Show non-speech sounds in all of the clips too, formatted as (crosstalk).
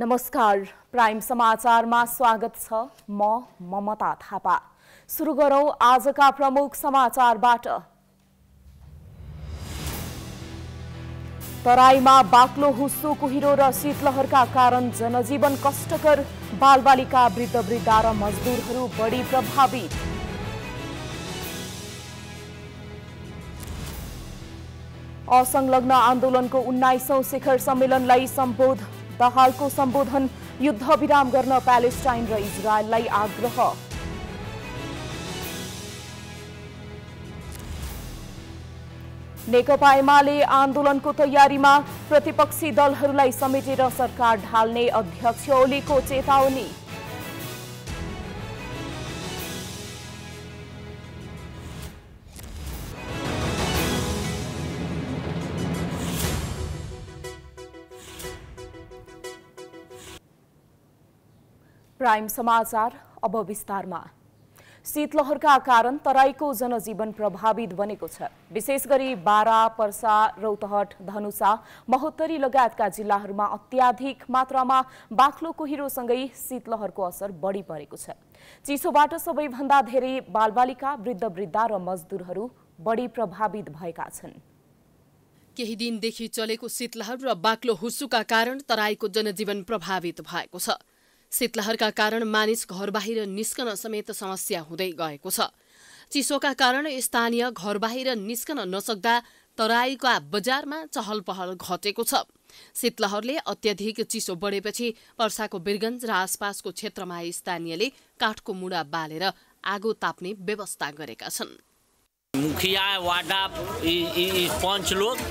नमस्कार प्राइम समाचारमा स्वागत छ म ममता थापा सुरु गरौँ आजका प्रमुख समाचारबाट तराईमा बाक्लो हुस्सो कुहिरो र शीतलहरका कारण जनजीवन कष्टकर बालबालिका वृद्ध वृद्धा र मजदुरहरू बढी प्रभावित असंलग्न आन्दोलनको उन्नाइसौं शिखर सम्मेलनलाई सम्बोधन दहालको सम्बोधन युद्ध विराम गर्न प्यालेस्टाइन र इजरायललाई आग्रह नेकपा एमाले आन्दोलनको तयारीमा प्रतिपक्षी दलहरूलाई समेटेर सरकार ढाल्ने अध्यक्ष ओलीको चेतावनी प्राइम समाचार अब विस्तारमा शीतलहरका कारण तराईको जनजीवन प्रभावित बनेको छ विशेष गरी बारा पर्सा रौतहट धनुषा महोत्तरी लगायतका जिल्लाहरूमा अत्याधिक मात्रामा बाक्लो कुहिरोसँगै शीतलहरको असर बढी परेको छ चिसोबाट सबैभन्दा धेरै बालबालिका वृद्ध वृद्धा र मजदुरहरू बढी प्रभावित भएका छन् केही दिनदेखि चलेको शीतलहर र बाक्लो हुस्सुका कारण तराईको जनजीवन प्रभावित भएको छ शीतलहरका कारण मानिस घर बाहिर निस्कन समेत समस्या हुँदै गएको छ चिसोका कारण स्थानीय घर बाहिर निस्कन नसक्दा तराईका बजारमा चहल पहल घटेको छ शीतलहरले अत्याधिक चिसो बढेपछि वर्षाको बिरगन्ज र आसपासको क्षेत्रमा स्थानीयले काठको मुडा बालेर आगो ताप्ने व्यवस्था गरेका छन् मुखिया वाडा पञ्च लोक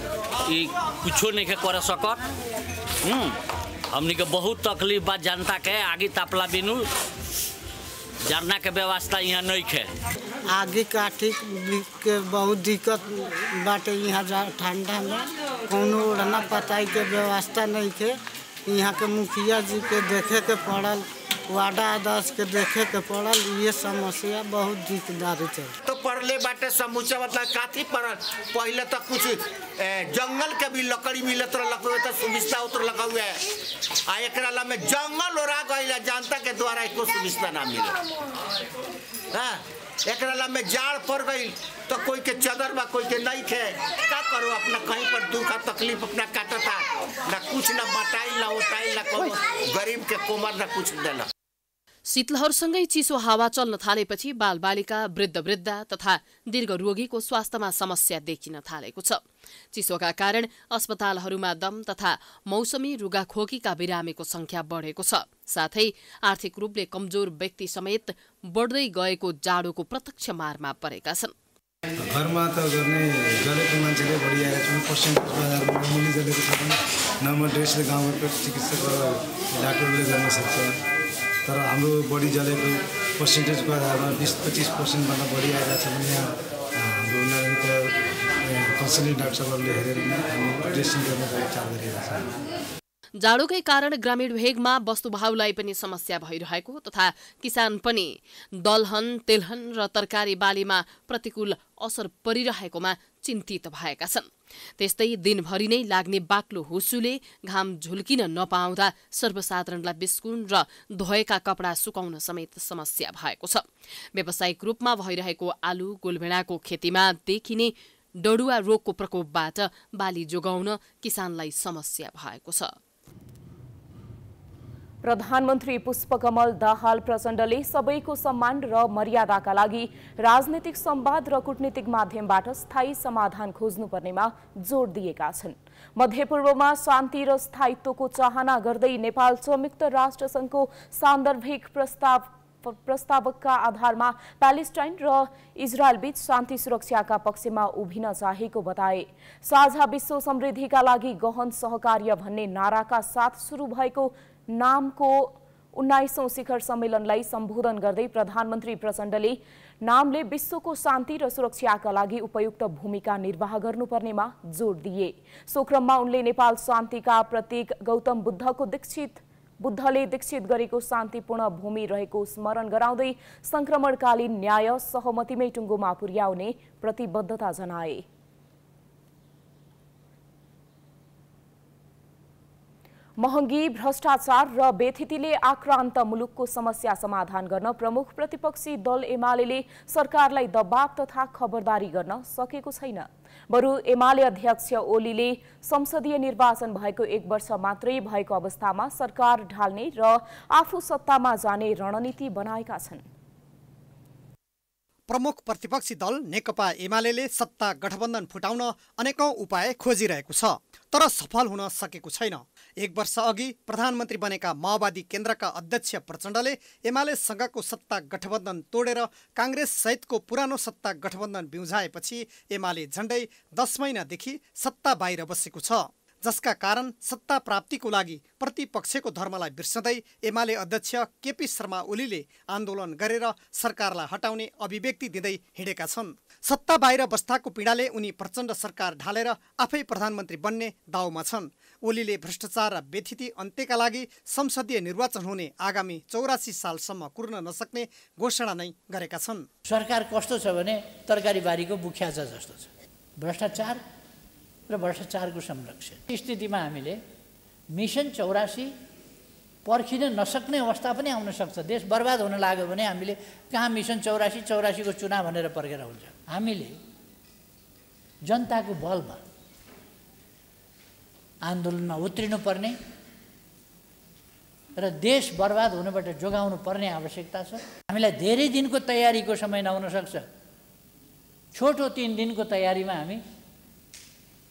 कुछो नै सकत हमने के बहुत तकलीफ बा जनता के आगे तापला बिनु झरना के व्यवस्था यहाँ नहीं है आगे काटे के बहुत दिक्कत बाटे यहाँ ठंडा में कोनो ओढ़ना पताई के व्यवस्था नहीं है यहाँ के मुखिया जी के देखे के पड़ल वाडा दस के देखे के पड़ल ये समस्या बहुत दिकदारी चल तो पड़ले बाटे समूचा मतलब काफी पड़ल पहले तो कुछ जंगल के भी लकड़ी मिलत लगे तो सुविस्ता उतर लगा हुआ है आ एक में जंगल ओरा गई जनता के द्वारा एको सुविस्ता ना मिले हाँ एक में जाड़ पड़ गई तो कोई के चदर बा कोई के नहीं खे क्या करो अपना कहीं पर दुख और तकलीफ अपना काटता ना कुछ ना बताई ना उठाई ना कहो गरीब के कोमर ना कुछ देना शीतलहरूसँगै चिसो हावा चल्न थालेपछि बालबालिका वृद्ध वृद्ध तथा दीर्घ रोगीको स्वास्थ्यमा समस्या देखिन थालेको छ चिसोका कारण अस्पतालहरूमा दम तथा मौसमी रुगाखोकीका बिरामीको संख्या बढेको छ साथै आर्थिक रूपले कमजोर व्यक्ति समेत बढ्दै गएको जाडोको प्रत्यक्ष मारमा परेका छन् घरमा त गर्ने गरेको मान्छेले बढी आएको पश्चिम बजारमा मुली जलेको छ भने नर्मल ड्रेसले गाउँको चिकित्सक डाक्टरले गर्न सक्छ तर हाम्रो बढी जलेको पर्सेन्टेजको आधारमा बिस पच्चिस पर्सेन्टभन्दा बढी आएका छन् यहाँ हाम्रो नानीका कन्सल्टेन्ट डाक्टर हेरेर हामी ड्रेसिङ गर्ने विचार गरिरहेका छौँ जाडोकै कारण ग्रामीण भेगमा वस्तुभाउलाई पनि समस्या भइरहेको तथा किसान पनि दलहन तेलहन र तरकारी बालीमा प्रतिकूल असर परिरहेकोमा चिन्तित भएका छन् त्यस्तै दिनभरि नै लाग्ने बाक्लो हुसुले घाम झुल्किन नपाउँदा सर्वसाधारणलाई बिस्कुन र धोएका कपडा सुकाउन समेत समस्या भएको छ व्यावसायिक रूपमा भइरहेको आलु गोलभेडाको खेतीमा देखिने डडुवा रोगको प्रकोपबाट बाली जोगाउन किसानलाई समस्या भएको छ प्रधानमन्त्री पुष्पकमल दाहाल प्रचण्डले सबैको सम्मान र मर्यादाका लागि राजनीतिक संवाद र कूटनीतिक माध्यमबाट स्थायी समाधान खोज्नुपर्नेमा जोड दिएका छन् मध्यपूर्वमा शान्ति र स्थायित्वको चाहना गर्दै नेपाल संयुक्त राष्ट्रसङ्घको सान्दर्भिक प्रस्ताव प्रस्तावकका आधारमा प्यालेस्टाइन र इजरायलबीच शान्ति सुरक्षाका पक्षमा उभिन चाहेको बताए साझा विश्व समृद्धिका लागि गहन सहकार्य भन्ने नाराका साथ सुरु भएको नाम को उन्नाइसों शिखर सम्मेलन सम्मेलनलाई सम्बोधन गर्दै प्रधानमन्त्री प्रचण्डले नामले विश्वको शान्ति र सुरक्षाका का उपयुक्त भूमिका निर्वाह कर जोड दिए सो में उनके शांति का प्रतीक गौतम बुद्ध को दीक्षित बुद्ध ने दीक्षित शांतिपूर्ण भूमि रहेको स्मरण संक्रमण कालीन न्याय सहमतिमें टुंगो में पुर्याउने प्रतिबद्धता जनाए महँगी भ्रष्टाचार र व्यथितिले आक्रान्त मुलुकको समस्या समाधान गर्न प्रमुख प्रतिपक्षी दल एमाले सरकारलाई दबाव तथा खबरदारी गर्न सकेको छैन बरु एमाले अध्यक्ष ओलीले संसदीय निर्वाचन भएको एक वर्ष मात्रै भएको अवस्थामा सरकार ढाल्ने र आफू सत्तामा जाने रणनीति बनाएका छन् प्रमुख प्रतिपक्षी दल नेकपा एमाले सत्ता गठबन्धन फुटाउन अनेकौं उपाय खोजिरहेको छ तर सफल हुन सकेको छैन एक वर्ष अघि प्रधानमन्त्री बनेका माओवादी केन्द्रका अध्यक्ष प्रचण्डले एमालेसँगको सत्ता गठबन्धन तोडेर सहितको पुरानो सत्ता गठबन्धन बिउझाएपछि एमाले झण्डै दस महिनादेखि सत्ता बाहिर बसेको छ जसका कारण सत्ता प्राप्तिको लागि प्रतिपक्षको धर्मलाई बिर्सदै एमाले अध्यक्ष केपी शर्मा ओलीले आन्दोलन गरेर सरकारलाई हटाउने अभिव्यक्ति दिँदै हिँडेका छन् सत्ता बाहिर बस्दाको पीडाले उनी प्रचण्ड सरकार ढालेर आफै प्रधानमन्त्री बन्ने दाउमा छन् ओलीले भ्रष्टाचार र व्यथिति अन्त्यका लागि संसदीय निर्वाचन हुने आगामी चौरासी सालसम्म कुर्न नसक्ने घोषणा नै गरेका छन् सरकार कस्तो छ भने तरकारीबारीको बुख्या छ जस्तो छ भ्रष्टाचार र भ्रष्टाचारको संरक्षण स्थितिमा हामीले मिसन चौरासी पर्खिन नसक्ने अवस्था पनि आउन सक्छ देश बर्बाद हुन लाग्यो भने हामीले कहाँ मिसन चौरासी चौरासीको चुनाव भनेर पर्खेर हुन्छ हामीले जनताको बलमा आन्दोलनमा उत्रिनु पर्ने र देश बर्बाद हुनबाट जोगाउनु पर्ने आवश्यकता छ हामीलाई धेरै दिनको तयारीको समय नहुन सक्छ छोटो तिन दिनको तयारीमा हामी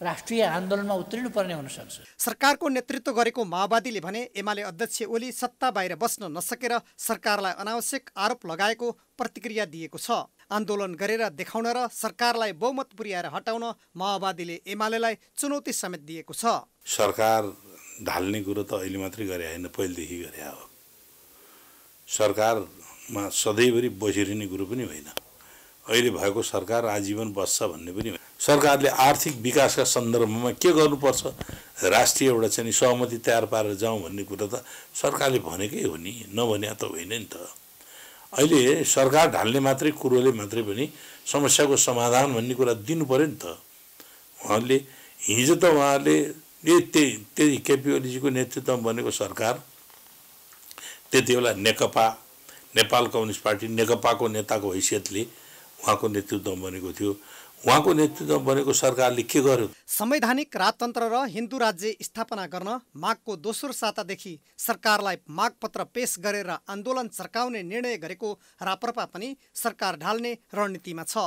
राष्ट्रिय आन्दोलनमा उत्रिनु हुन हुनसक्छ सरकारको नेतृत्व गरेको माओवादीले भने एमाले अध्यक्ष ओली सत्ता बाहिर बस्न नसकेर सरकारलाई अनावश्यक आरोप लगाएको प्रतिक्रिया दिएको छ आन्दोलन गरेर देखाउन र सरकारलाई बहुमत पुर्याएर हटाउन माओवादीले एमालेलाई चुनौती समेत दिएको छ सरकार ढाल्ने कुरो त अहिले मात्रै गरे होइन पहिलेदेखि गरे हो सरकारमा सधैँभरि बसिरहने कुरो पनि होइन अहिले भएको सरकार आजीवन बस्छ भन्ने पनि सरकारले आर्थिक विकासका सन्दर्भमा के गर्नुपर्छ राष्ट्रिय एउटा चाहिँ सहमति तयार पारेर जाउँ भन्ने कुरा त सरकारले भनेकै हो नि नभने त होइन नि त अहिले सरकार ढाल्ने मात्रै कुरोले मात्रै पनि समस्याको समाधान भन्ने कुरा दिनु पऱ्यो नि त उहाँले हिजो त उहाँहरूले त्यही त्यही केपी ओलीजीको नेतृत्वमा बनेको सरकार त्यति बेला नेकपा नेपाल कम्युनिस्ट पार्टी नेकपाको नेताको हैसियतले उहाँको नेतृत्वमा बनेको थियो उहाँको नेतृत्वमा बनेको सरकारले के गर्यो संवैधानिक राजतन्त्र र हिन्दू राज्य स्थापना गर्न माघको दोस्रो सातादेखि सरकारलाई मागपत्र पेश गरेर आन्दोलन चर्काउने निर्णय गरेको राप्रपा पनि सरकार ढाल्ने रणनीतिमा छ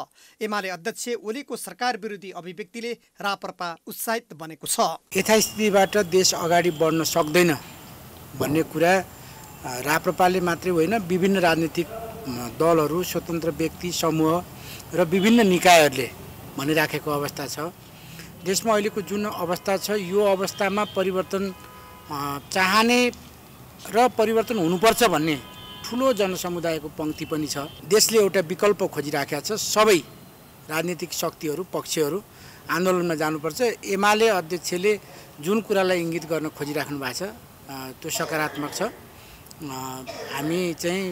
एमाले अध्यक्ष ओलीको सरकार विरोधी अभिव्यक्तिले राप्रपा उत्साहित बनेको छ यथास्थितिबाट देश अगाडि बढ्न सक्दैन भन्ने कुरा राप्रपाले मात्रै होइन विभिन्न राजनीतिक दलहरू स्वतन्त्र व्यक्ति समूह र विभिन्न निकायहरूले भनिराखेको अवस्था छ देशमा अहिलेको जुन अवस्था छ यो अवस्थामा परिवर्तन चाहने र परिवर्तन हुनुपर्छ भन्ने ठुलो जनसमुदायको पङ्क्ति पनि छ देशले एउटा विकल्प खोजिराखेका छ सबै राजनीतिक शक्तिहरू पक्षहरू आन्दोलनमा जानुपर्छ एमाले अध्यक्षले जुन कुरालाई इङ्गित गर्न खोजिराख्नु भएको छ त्यो सकारात्मक छ हामी चाहिँ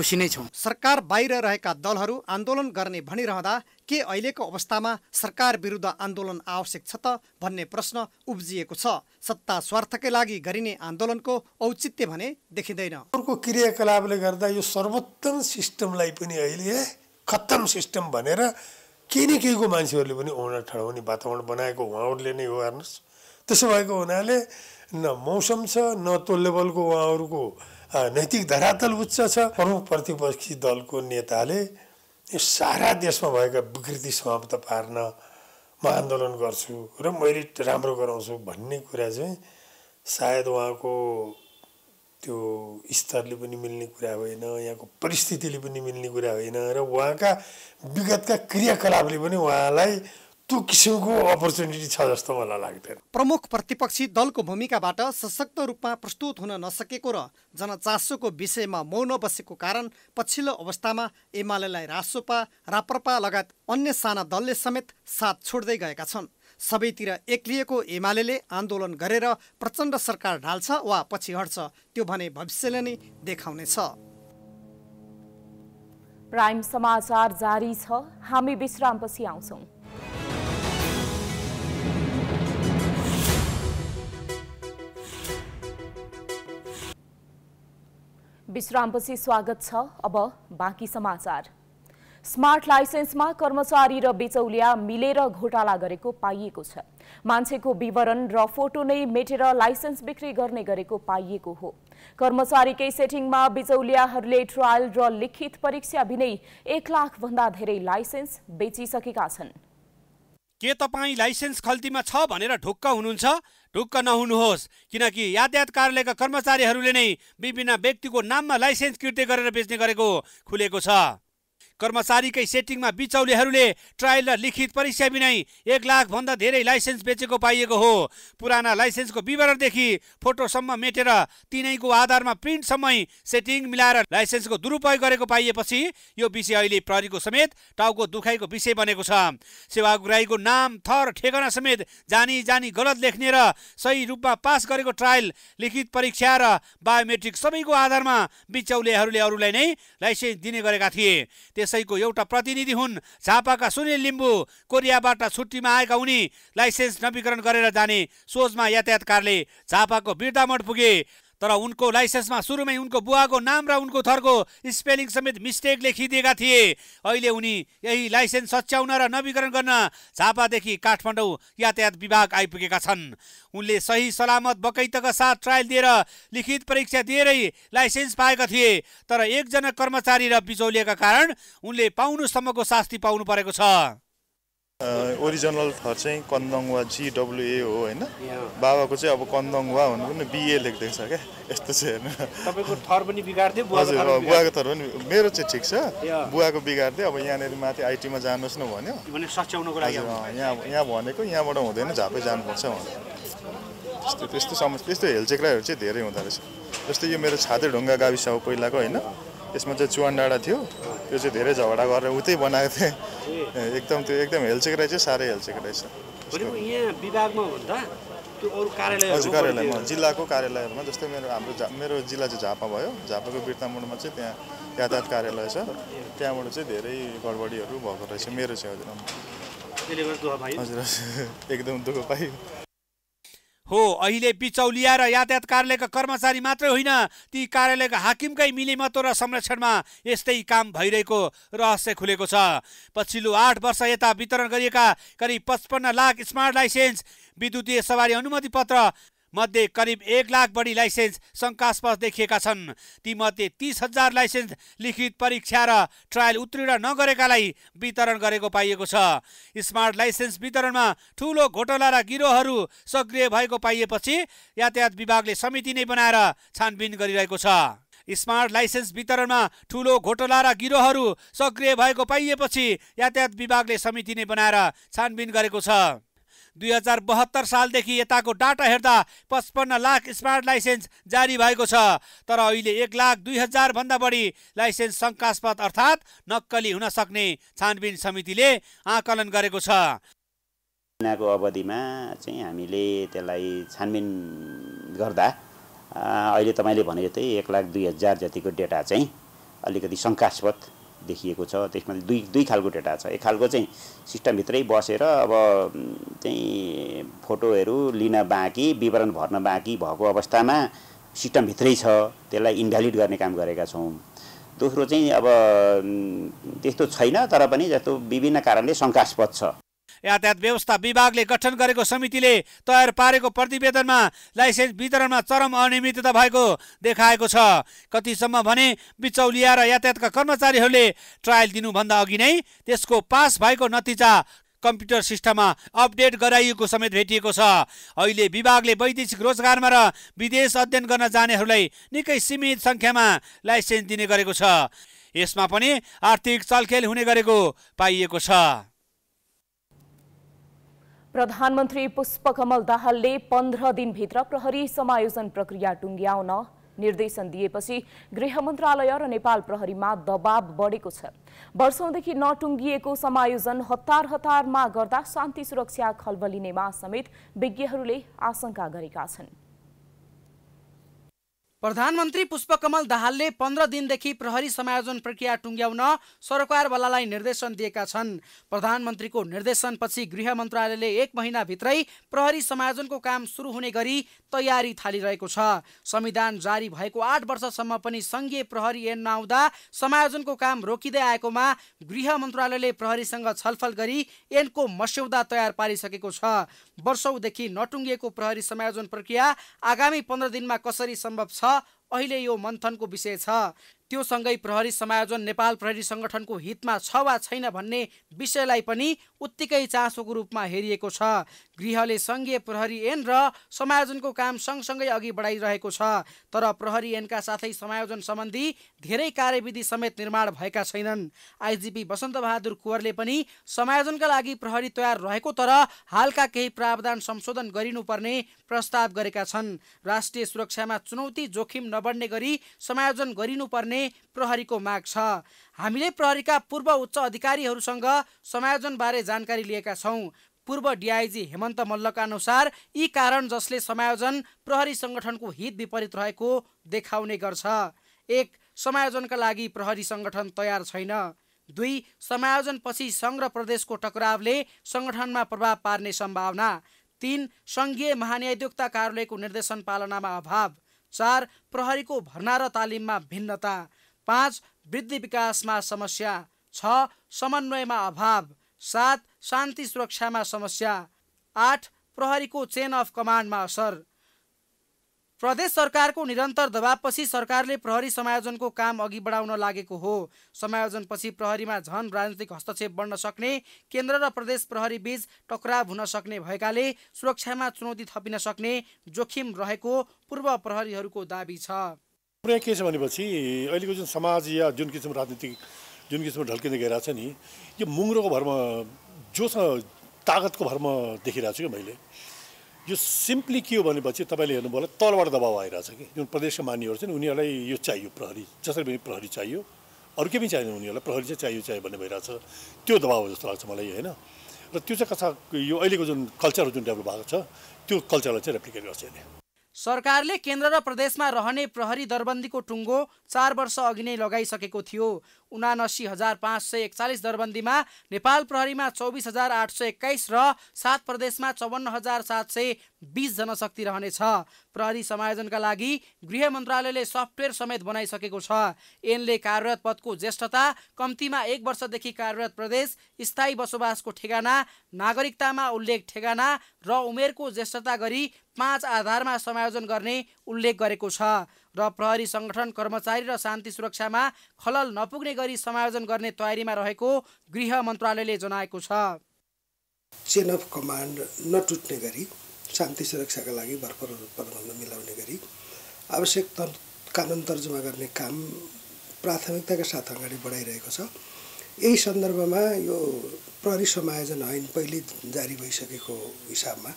खुसी नै छौँ सरकार बाहिर रहेका दलहरू आन्दोलन गर्ने भनिरहँदा के अहिलेको अवस्थामा सरकार विरुद्ध आन्दोलन आवश्यक छ त भन्ने प्रश्न उब्जिएको छ सत्ता स्वार्थकै लागि गरिने आन्दोलनको औचित्य भने देखिँदैन अर्को क्रियाकलापले गर्दा यो सर्वोत्तम सिस्टमलाई पनि अहिले खत्तम सिस्टम भनेर केही न केहीको मान्छेहरूले पनि औँडा ठडाउने वातावरण बनाएको उहाँहरूले नै हो हेर्नुहोस् त्यसो भएको हुनाले न मौसम छ न त्यो लेभलको उहाँहरूको नैतिक धरातल उच्च छ प्रमुख प्रतिपक्षी दलको नेताले यो सारा देशमा भएका विकृति समाप्त पार्न म आन्दोलन गर्छु र मैले राम्रो गराउँछु भन्ने कुरा चाहिँ सायद उहाँको त्यो स्तरले पनि मिल्ने कुरा होइन यहाँको परिस्थितिले पनि मिल्ने कुरा होइन र उहाँका विगतका क्रियाकलापले पनि उहाँलाई त्यस्तो किसिमको अपर्च्युनिटी छ जस्तो मलाई लाग्दैन प्रमुख प्रतिपक्षी दलको भूमिकाबाट सशक्त रूपमा प्रस्तुत हुन नसकेको र जनचासोको विषयमा मौन बसेको कारण पछिल्लो अवस्थामा एमालेलाई रासोपा राप्रपा लगायत अन्य साना दलले समेत साथ छोड्दै गएका छन् सबैतिर एक्लिएको एमाले आन्दोलन गरेर प्रचण्ड सरकार ढाल्छ वा पछि हट्छ त्यो भने भविष्यले नै देखाउनेछ प्राइम समाचार जारी छ हामी विश्रामपछि आउँछौँ विश्रामपछि स्वागत छ अब बाँकी समाचार स्मार्ट लाइसेन्समा कर्मचारी र बिचौलिया मिलेर घोटाला गरेको पाइएको छ मान्छेको विवरण र फोटो नै मेटेर लाइसेन्स बिक्री गर्ने गरेको पाइएको हो कर्मचारीकै सेटिङमा बिचौलियाहरूले ट्रायल र लिखित परीक्षा बिनै एक लाखभन्दा धेरै लाइसेन्स बेचिसकेका छन् के तपाईँ लाइसेन्स खल्तीमा छ भनेर ढुक्क हुनुहुन्छ ढुक्क नहुनुहोस् किनकि यातायात कार्यालयका कर्मचारीहरूले नै विभिन्न व्यक्तिको नाममा लाइसेन्स कृत्य गरेर बेच्ने गरेको खुलेको छ कर्मचारीकै सेटिङमा बिचौलेहरूले ट्रायल र लिखित परीक्षा बिनाइ एक लाखभन्दा धेरै लाइसेन्स बेचेको पाइएको हो पुराना लाइसेन्सको विवरणदेखि फोटोसम्म मेटेर तिनैको आधारमा प्रिन्टसम्मै सेटिङ मिलाएर लाइसेन्सको दुरुपयोग गरेको पाइएपछि यो विषय अहिले प्रहरीको समेत टाउको दुखाइको विषय बनेको छ सेवाग्राहीको नाम थर ठेगाना समेत जानी जानी गलत लेख्ने र सही रूपमा पास गरेको ट्रायल लिखित परीक्षा र बायोमेट्रिक सबैको आधारमा बिचौलेहरूले अरूलाई नै लाइसेन्स दिने गरेका थिए त्यस यसैको एउटा प्रतिनिधि हुन् झापाका सुनिल लिम्बू कोरियाबाट छुट्टीमा आएका उनी लाइसेन्स नवीकरण गरेर जाने सोचमा यातायातकारले झापाको बिर्दामठ पुगे तर उनको लाइसेन्समा सुरुमै उनको बुवाको नाम र उनको थरको स्पेलिङ समेत मिस्टेक लेखिदिएका थिए अहिले उनी यही लाइसेन्स सच्याउन र नवीकरण गर्न झापादेखि काठमाडौँ यातायात विभाग आइपुगेका छन् उनले सही सलामत बकैतका साथ ट्रायल दिएर लिखित परीक्षा दिएरै लाइसेन्स पाएका थिए तर एकजना कर्मचारी र बिचौलिएका कारण उनले पाउनुसम्मको शास्ति पाउनु परेको छ ओरिजिनल थर चाहिँ कन्दङवा जिडब्लुए हो होइन बाबाको चाहिँ अब कन्दङवा हुनु पनि बिए लेखिदिएको छ क्या यस्तो चाहिँ हेर्नु थर पनि बिगार्थ्यो हजुर बुवाको थर पनि मेरो चाहिँ ठिक छ बुवाको बिगार्थ्यो अब यहाँनिर माथि आइटीमा जानुहोस् न भन्यो यहाँ यहाँ भनेको यहाँबाट हुँदैन झापै जानुपर्छ भन्यो त्यस्तो त्यस्तो समस्या त्यस्तो हेलचेक्राहरू चाहिँ धेरै हुँदो रहेछ जस्तै यो मेरो छाते ढुङ्गा गाविस हो पहिलाको होइन यसमा चाहिँ चुवान डाँडा थियो त्यो चाहिँ धेरै झगडा गरेर उतै बनाएको थिएँ एकदम त्यो एकदम हेल्चेक रहेछ साह्रै हेल्चेक रहेछ हजुर कार्यालयमा जिल्लाको कार्यालयहरूमा जस्तै मेरो हाम्रो झा मेरो जिल्ला चाहिँ झापा भयो झापाको बिर्तामुडमा चाहिँ त्यहाँ यातायात कार्यालय छ त्यहाँबाट चाहिँ धेरै गडबडीहरू भएको रहेछ मेरो चाहिँ हजुर हजुर (laughs) एकदम दुःख पाइयो हो अहिले बिचौलिया र यातायात कार्यालयका कर्मचारी मात्रै होइन ती कार्यालयका हाकिमकै मिलेमत्व र संरक्षणमा यस्तै काम भइरहेको रहस्य खुलेको छ पछिल्लो आठ वर्ष यता वितरण गरिएका करिब पचपन्न लाख स्मार्ट लाइसेन्स विद्युतीय सवारी अनुमति पत्र मध्ये करिब एक लाख बढी लाइसेन्स शङ्कास्पद देखिएका छन् तीमध्ये तिस हजार लाइसेन्स लिखित परीक्षा र ट्रायल उत्तीर्ण नगरेकालाई वितरण गरेको पाइएको छ स्मार्ट लाइसेन्स वितरणमा ठुलो घोटाला र गिरोहहरू सक्रिय भएको पाइएपछि यातायात विभागले समिति नै बनाएर छानबिन गरिरहेको छ स्मार्ट लाइसेन्स वितरणमा ठुलो घोटाला र गिरोहहरू सक्रिय भएको पाइएपछि यातायात विभागले समिति नै बनाएर छानबिन गरेको छ दुई हजार बहत्तर सालदेखि यताको डाटा हेर्दा पचपन्न लाख स्मार्ट लाइसेन्स जारी भएको छ तर अहिले एक लाख दुई हजारभन्दा बढी लाइसेन्स शङ्कास्पद अर्थात् नक्कली हुन सक्ने छानबिन समितिले आकलन गरेको छ महिनाको अवधिमा चाहिँ हामीले त्यसलाई छानबिन गर्दा अहिले तपाईँले भने जस्तै एक लाख दुई हजार जतिको डेटा चाहिँ अलिकति शङ्कास्पद देखिएको छ त्यसमा दुई दुई खालको डेटा छ एक खालको चाहिँ सिस्टमभित्रै बसेर अब चाहिँ फोटोहरू लिन बाँकी विवरण भर्न बाँकी भएको अवस्थामा सिस्टमभित्रै छ त्यसलाई इन्भ्यालिड गर्ने काम गरेका छौँ दोस्रो चाहिँ अब त्यस्तो छैन तर पनि जस्तो विभिन्न कारणले शङ्कास्पद छ यातायात व्यवस्था विभागले गठन गरेको समितिले तयार पारेको प्रतिवेदनमा लाइसेन्स वितरणमा चरम अनियमितता भएको देखाएको छ कतिसम्म भने बिचौलिया र यातायातका कर्मचारीहरूले ट्रायल दिनुभन्दा अघि नै त्यसको पास भएको नतिजा कम्प्युटर सिस्टममा अपडेट गराइएको समेत भेटिएको छ अहिले विभागले वैदेशिक रोजगारमा र विदेश अध्ययन गर्न जानेहरूलाई निकै सीमित सङ्ख्यामा लाइसेन्स दिने गरेको छ यसमा पनि आर्थिक चलखेल हुने गरेको पाइएको छ प्रधानमन्त्री पुष्पकमल दाहालले पन्ध्र दिनभित्र प्रहरी समायोजन प्रक्रिया टुङ्ग्याउन निर्देशन दिएपछि गृह मन्त्रालय र नेपाल प्रहरीमा दबाव बढेको छ वर्षौंदेखि नटुङ्गिएको समायोजन हतार हतारमा गर्दा शान्ति सुरक्षा खलबलिनेमा समेत विज्ञहरूले आशंका गरेका छन् प्रधानमन्त्री पुष्पकमल दाहालले पन्ध्र दिनदेखि प्रहरी समायोजन प्रक्रिया टुङ्ग्याउन सरकारवालालाई निर्देशन दिएका छन् प्रधानमन्त्रीको निर्देशनपछि गृह मन्त्रालयले एक महिनाभित्रै प्रहरी समायोजनको काम सुरु हुने गरी तयारी थालिरहेको छ संविधान जारी भएको आठ वर्षसम्म पनि सङ्घीय प्रहरी ऐन नआउँदा समायोजनको काम रोकिँदै आएकोमा गृह मन्त्रालयले प्रहरीसँग छलफल गरी ऐनको मस्यौदा तयार पारिसकेको छ वर्षौँदेखि नटुङ्गिएको प्रहरी समायोजन प्रक्रिया आगामी पन्ध्र दिनमा कसरी सम्भव छ अहिले यो मन्थनको विषय छ त्यो सँगै प्रहरी समायोजन नेपाल प्रहरी सङ्गठनको हितमा छ वा छैन भन्ने विषयलाई पनि उत्तिकै चासोको रूपमा हेरिएको छ गृहले सङ्घीय प्रहरी एन र समायोजनको काम सँगसँगै अघि बढाइरहेको छ तर प्रहरी एनका साथै समायोजन सम्बन्धी धेरै कार्यविधि समेत निर्माण भएका छैनन् आइजिपी बसन्तबहादुर कुवरले पनि समायोजनका लागि प्रहरी तयार रहेको तर हालका केही प्रावधान संशोधन गरिनुपर्ने प्रस्ताव गरेका छन् राष्ट्रिय सुरक्षामा चुनौती जोखिम नबढ्ने गरी समायोजन गरिनुपर्ने गर्ने प्रहरीको माग छ हामीले प्रहरीका पूर्व उच्च अधिकारीहरूसँग समायोजनबारे जानकारी लिएका छौँ पूर्व डिआइजी हेमन्त मल्लका अनुसार यी कारण जसले समायोजन प्रहरी सङ्गठनको हित विपरीत रहेको देखाउने गर्छ एक समायोजनका लागि प्रहरी सङ्गठन तयार छैन दुई समायोजनपछि सङ्घ प्रदेशको टकरावले सङ्गठनमा प्रभाव पार्ने सम्भावना तिन सङ्घीय महान्यायाधियोक्ता कार्यालयको निर्देशन पालनामा अभाव चार प्रहरीको भर्ना र तालिममा भिन्नता पाँच वृद्धि विकासमा समस्या छ समन्वयमा अभाव सात शान्ति सुरक्षामा समस्या आठ प्रहरीको चेन अफ कमान्डमा असर प्रदेश सरकारको निरन्तर दबावपछि सरकारले प्रहरी समायोजनको काम अघि बढाउन लागेको हो समायोजनपछि प्रहरीमा झन राजनीतिक हस्तक्षेप बढ्न सक्ने केन्द्र र प्रदेश प्रहरी बीच टकराव हुन सक्ने भएकाले सुरक्षामा चुनौती थपिन सक्ने जोखिम रहेको पूर्व प्रहरीहरूको दावी छ के छ भनेपछि अहिलेको जुन समाज या जुन किसिमको राजनीतिक जुन किसिमको ढल्किँदै छ नि यो मुङ्रोको भरमा जोसँग तागतको भरमा देखिरहेको छु कि मैले यो सिम्पली के हो भनेपछि तपाईँले हेर्नुभयो होला तलबाट दबाब आइरहेछ कि जुन प्रदेशका मानिहरू छन् उनीहरूलाई यो चाहियो प्रहरी जसरी पनि प्रहरी चाहियो अरू केही पनि चाहिएन उनीहरूलाई प्रहरी चाहिँ चाहियो चाहियो भन्ने भइरहेछ त्यो दबाब हो जस्तो लाग्छ मलाई होइन र त्यो चाहिँ कसा यो अहिलेको जुन कल्चर जुन डेभलप भएको छ त्यो कल्चरलाई चाहिँ रेप्लिकेट गर्छ यसले सरकारले केन्द्र र प्रदेशमा रहने प्रहरी दरबन्दीको टुङ्गो चार वर्ष अघि नै लगाइसकेको थियो उनासी हजार पाँच सय एकचालिस दरबन्दीमा नेपाल प्रहरीमा चौबिस हजार आठ सय एक्काइस र सात प्रदेशमा चौवन्न हजार सात सय बिस जनशक्ति रहनेछ प्रहरी समायोजनका लागि गृह मन्त्रालयले सफ्टवेयर समेत बनाइसकेको छ एनले कार्यरत पदको ज्येष्ठता कम्तीमा एक वर्षदेखि कार्यरत प्रदेश स्थायी बसोबासको ठेगाना नागरिकतामा उल्लेख ठेगाना र उमेरको ज्येष्ठता गरी पाँच आधारमा समायोजन गर्ने उल्लेख गरेको छ र प्रहरी सङ्गठन कर्मचारी र शान्ति सुरक्षामा खलल नपुग्ने गरी समायोजन गर्ने तयारीमा रहेको गृह मन्त्रालयले जनाएको छ चेन अफ कमान्ड नटुट्ने गरी शान्ति सुरक्षाका लागि भरपर प्रबन्ध मिलाउने गरी आवश्यक त कानुन तर्जुमा गर्ने काम प्राथमिकताका साथ अगाडि बढाइरहेको छ यही सन्दर्भमा यो प्रहरी समायोजन ऐन पहिले जारी भइसकेको हिसाबमा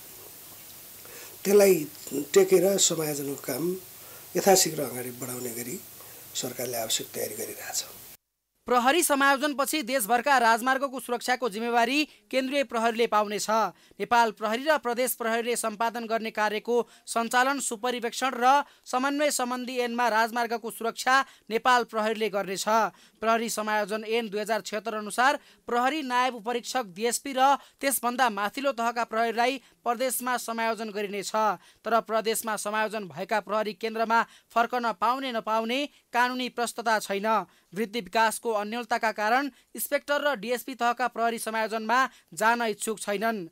त्यसलाई टेकेर समायोजनको काम यथाशीघ्र अगाडि बढाउने गरी सरकारले आवश्यक तयारी गरिरहेछ प्रहरी समायोजनपछि देशभरका राजमार्गको सुरक्षाको जिम्मेवारी केन्द्रीय प्रहरीले पाउनेछ नेपाल प्रहरी र प्रदेश प्रहरीले सम्पादन गर्ने कार्यको सञ्चालन सुपरिवेक्षण र समन्वय सम्बन्धी ऐनमा राजमार्गको सुरक्षा नेपाल प्रहरीले गर्नेछ प्रहरी समायोजन ऐन दुई हजार छिहत्तर अनुसार प्रहरी नायब उपरीक्षक डिएसपी र त्यसभन्दा माथिल्लो तहका प्रहरीलाई प्रदेशमा समायोजन गरिनेछ तर प्रदेशमा समायोजन भएका प्रहरी केन्द्रमा फर्कन पाउने नपाउने कानुनी प्रस्तता छैन वृद्धि विकासको अन्यलताका कारण इन्सपेक्टर र डिएसपी तहका प्रहरी समायोजनमा जान इच्छुक छैनन्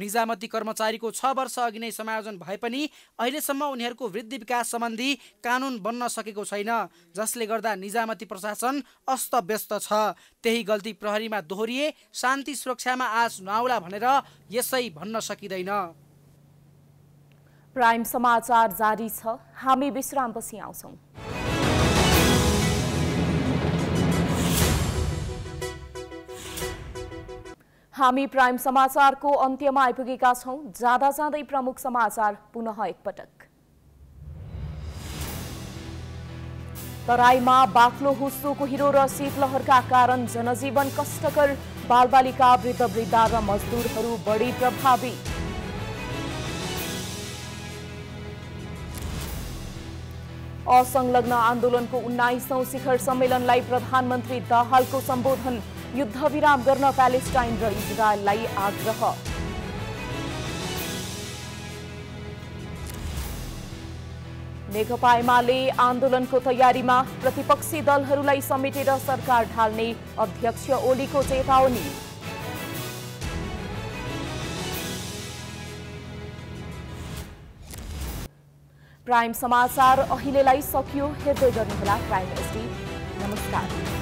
निजामती कर्मचारीको छ वर्ष अघि नै समायोजन भए पनि अहिलेसम्म उनीहरूको वृद्धि विकास सम्बन्धी कानुन बन्न सकेको छैन जसले गर्दा निजामती प्रशासन अस्तव्यस्त छ त्यही गल्ती प्रहरीमा दोहोरिए शान्ति सुरक्षामा आज नआउला भनेर यसै भन्न सकिँदैन प्राइम समाचार जारी छ हामी विश्रामपछि आउँछौँ हामी प्राइम समाचारको अन्त्यमा आइपुगेका छौँ जाँदा जाँदै प्रमुख समाचार पुनः एकपटक तराईमा बाक्लो हुस्सोको हिरो र शीतलहरका कारण जनजीवन कष्टकर बालबालिका वृद्ध वृद्धा र मजदुरहरू बढी प्रभावित असंलग्न आन्दोलनको उन्नाइसौं शिखर सम्मेलनलाई प्रधानमन्त्री दाहालको सम्बोधन युद्धविराम गर्न प्यालेस्टाइन र इजरायललाई आग्रह नेकपा एमाले आन्दोलनको तयारीमा प्रतिपक्षी दलहरूलाई समेटेर सरकार ढाल्ने अध्यक्ष ओलीको चेतावनी प्राइम समाचार अहिलेलाई सकियो हेर्दै गर्नुहोला प्राइम एसडी नमस्कार